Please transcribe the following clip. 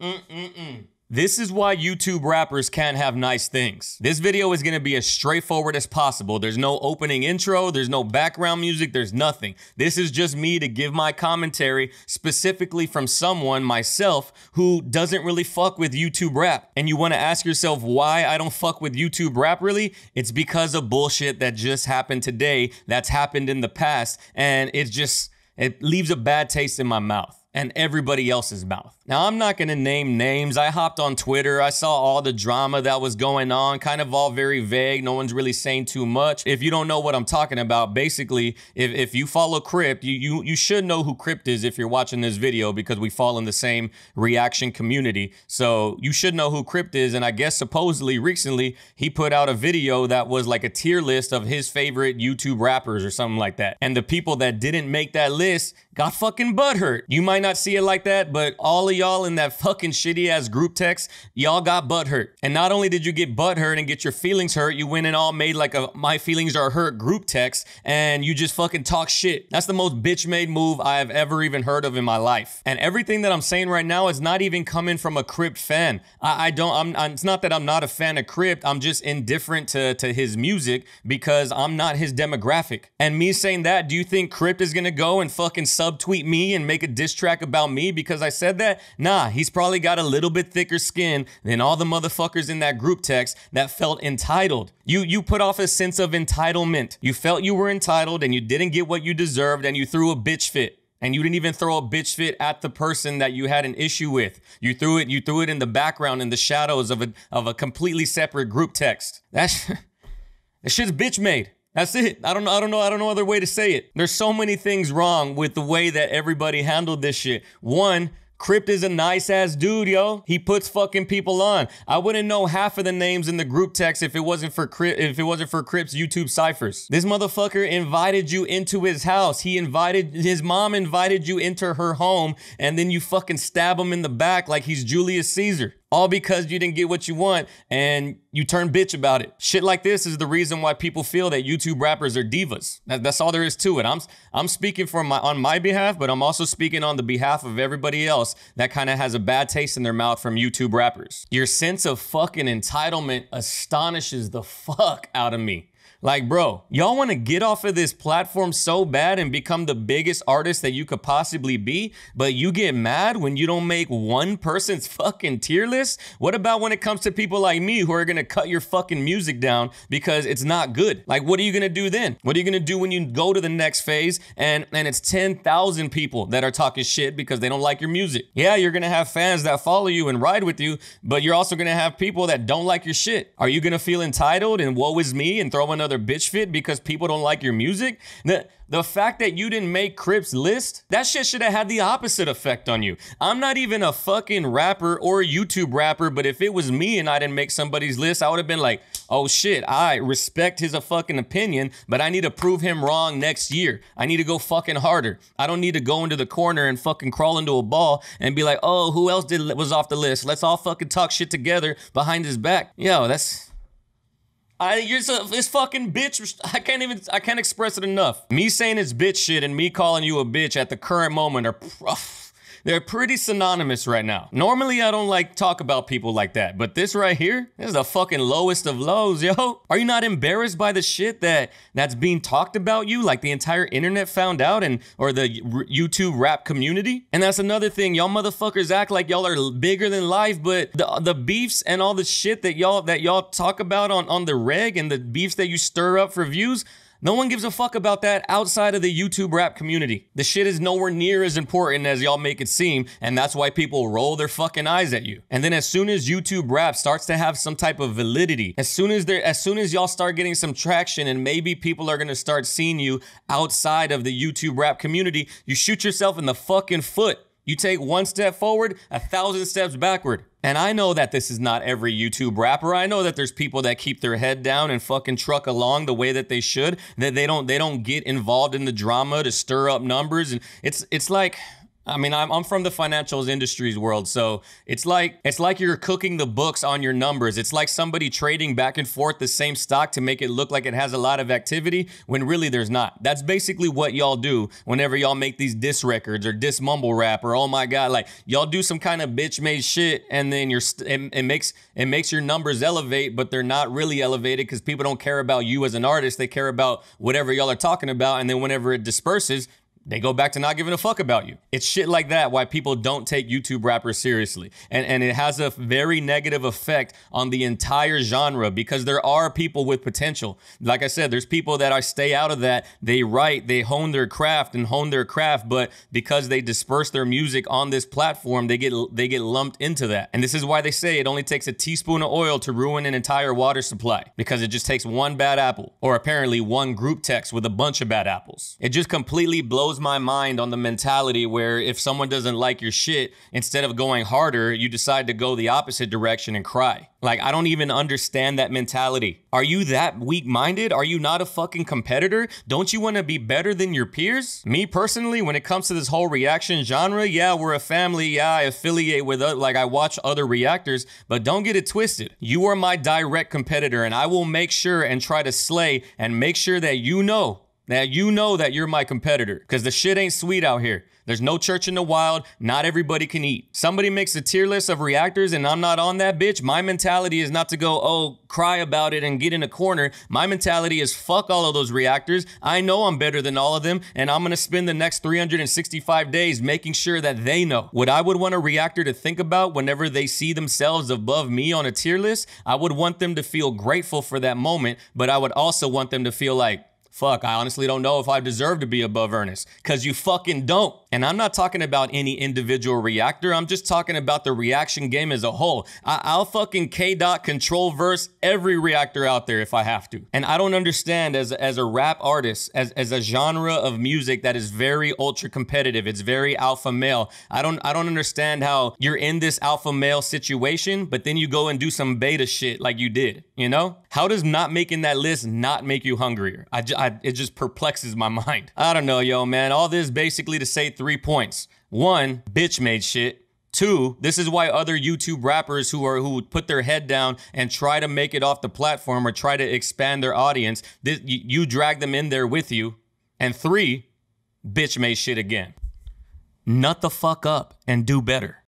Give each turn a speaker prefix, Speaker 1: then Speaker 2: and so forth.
Speaker 1: Mm-mm-mm. This is why YouTube rappers can't have nice things. This video is gonna be as straightforward as possible. There's no opening intro, there's no background music, there's nothing. This is just me to give my commentary specifically from someone, myself, who doesn't really fuck with YouTube rap. And you wanna ask yourself why I don't fuck with YouTube rap really? It's because of bullshit that just happened today, that's happened in the past, and it just, it leaves a bad taste in my mouth and everybody else's mouth. Now, I'm not gonna name names. I hopped on Twitter. I saw all the drama that was going on, kind of all very vague. No one's really saying too much. If you don't know what I'm talking about, basically, if, if you follow Crypt, you, you, you should know who Crypt is if you're watching this video because we fall in the same reaction community. So you should know who Crypt is. And I guess supposedly recently, he put out a video that was like a tier list of his favorite YouTube rappers or something like that. And the people that didn't make that list got fucking butthurt. You might might not see it like that, but all of y'all in that fucking shitty ass group text, y'all got butt hurt. And not only did you get butt hurt and get your feelings hurt, you went and all made like a my feelings are hurt group text and you just fucking talk shit. That's the most bitch made move I have ever even heard of in my life. And everything that I'm saying right now is not even coming from a Crypt fan. I, I don't, I'm, I'm, it's not that I'm not a fan of Crypt. I'm just indifferent to, to his music because I'm not his demographic. And me saying that, do you think Crypt is gonna go and fucking subtweet me and make a diss track about me because I said that? Nah, he's probably got a little bit thicker skin than all the motherfuckers in that group text that felt entitled. You you put off a sense of entitlement. You felt you were entitled and you didn't get what you deserved and you threw a bitch fit and you didn't even throw a bitch fit at the person that you had an issue with. You threw it, you threw it in the background in the shadows of a of a completely separate group text. That's that shit's bitch made. That's it. I don't know. I don't know. I don't know other way to say it. There's so many things wrong with the way that everybody handled this shit. One, Crypt is a nice ass dude, yo. He puts fucking people on. I wouldn't know half of the names in the group text if it wasn't for Crypt, if it wasn't for Crypt's YouTube ciphers. This motherfucker invited you into his house. He invited his mom invited you into her home, and then you fucking stab him in the back like he's Julius Caesar all because you didn't get what you want and you turn bitch about it. Shit like this is the reason why people feel that YouTube rappers are divas. That, that's all there is to it. I'm I'm speaking for my on my behalf, but I'm also speaking on the behalf of everybody else that kind of has a bad taste in their mouth from YouTube rappers. Your sense of fucking entitlement astonishes the fuck out of me. Like, bro, y'all want to get off of this platform so bad and become the biggest artist that you could possibly be, but you get mad when you don't make one person's fucking tier list? What about when it comes to people like me who are going to cut your fucking music down because it's not good? Like, what are you going to do then? What are you going to do when you go to the next phase and, and it's 10,000 people that are talking shit because they don't like your music? Yeah, you're going to have fans that follow you and ride with you, but you're also going to have people that don't like your shit. Are you going to feel entitled and woe is me and throw another bitch fit because people don't like your music? The, the fact that you didn't make Crips list, that shit should have had the opposite effect on you. I'm not even a fucking rapper or a YouTube rapper, but if it was me and I didn't make somebody's list, I would have been like, oh shit, I respect his fucking opinion, but I need to prove him wrong next year. I need to go fucking harder. I don't need to go into the corner and fucking crawl into a ball and be like, oh, who else did was off the list? Let's all fucking talk shit together behind his back. Yo, that's I, you're so, this fucking bitch. I can't even, I can't express it enough. Me saying it's bitch shit and me calling you a bitch at the current moment are, they're pretty synonymous right now. Normally, I don't like talk about people like that, but this right here is the fucking lowest of lows, yo. Are you not embarrassed by the shit that that's being talked about you? Like the entire internet found out and or the YouTube rap community? And that's another thing. Y'all motherfuckers act like y'all are bigger than life, but the the beefs and all the shit that y'all that y'all talk about on on the reg and the beefs that you stir up for views no one gives a fuck about that outside of the YouTube rap community. The shit is nowhere near as important as y'all make it seem, and that's why people roll their fucking eyes at you. And then as soon as YouTube rap starts to have some type of validity, as soon as there as soon as y'all start getting some traction and maybe people are going to start seeing you outside of the YouTube rap community, you shoot yourself in the fucking foot. You take one step forward, a thousand steps backward. And I know that this is not every YouTube rapper. I know that there's people that keep their head down and fucking truck along the way that they should. That they don't they don't get involved in the drama to stir up numbers and it's it's like I mean, I'm, I'm from the financials industries world, so it's like it's like you're cooking the books on your numbers. It's like somebody trading back and forth the same stock to make it look like it has a lot of activity when really there's not. That's basically what y'all do whenever y'all make these diss records or diss mumble rap or oh my god, like y'all do some kind of bitch made shit, and then you're st- it, it makes it makes your numbers elevate, but they're not really elevated because people don't care about you as an artist. They care about whatever y'all are talking about, and then whenever it disperses, they go back to not giving a fuck about you. It's shit like that why people don't take YouTube rappers seriously. And, and it has a very negative effect on the entire genre because there are people with potential. Like I said, there's people that I stay out of that. They write, they hone their craft and hone their craft, but because they disperse their music on this platform, they get they get lumped into that. And this is why they say it only takes a teaspoon of oil to ruin an entire water supply because it just takes one bad apple or apparently one group text with a bunch of bad apples. It just completely blows blows my mind on the mentality where if someone doesn't like your shit, instead of going harder, you decide to go the opposite direction and cry. Like, I don't even understand that mentality. Are you that weak minded? Are you not a fucking competitor? Don't you want to be better than your peers? Me personally, when it comes to this whole reaction genre, yeah, we're a family. Yeah, I affiliate with, other, uh, like, I watch other reactors, but don't get it twisted. You are my direct competitor, and I will make sure and try to slay and make sure that you know now you know that you're my competitor because the shit ain't sweet out here. There's no church in the wild. Not everybody can eat. Somebody makes a tier list of reactors and I'm not on that bitch. My mentality is not to go, oh, cry about it and get in a corner. My mentality is fuck all of those reactors. I know I'm better than all of them and I'm going to spend the next 365 days making sure that they know. What I would want a reactor to think about whenever they see themselves above me on a tier list, I would want them to feel grateful for that moment, but I would also want them to feel like, fuck, I honestly don't know if I deserve to be above earnest because you fucking don't. And I'm not talking about any individual reactor. I'm just talking about the reaction game as a whole. I- will fucking K dot control verse every reactor out there if I have to. And I don't understand as, as a rap artist, as, as a genre of music that is very ultra competitive. It's very alpha male. I don't I don't understand how you're in this alpha male situation, but then you go and do some beta shit like you did. You know? How does not making that list not make you hungrier? I, j- I it just perplexes my mind. I don't know, yo, man. All this basically to say three points. One, bitch made shit. Two, this is why other YouTube rappers who are who put their head down and try to make it off the platform or try to expand their audience, this, you, you drag them in there with you. And three, bitch made shit again. Nut the fuck up and do better.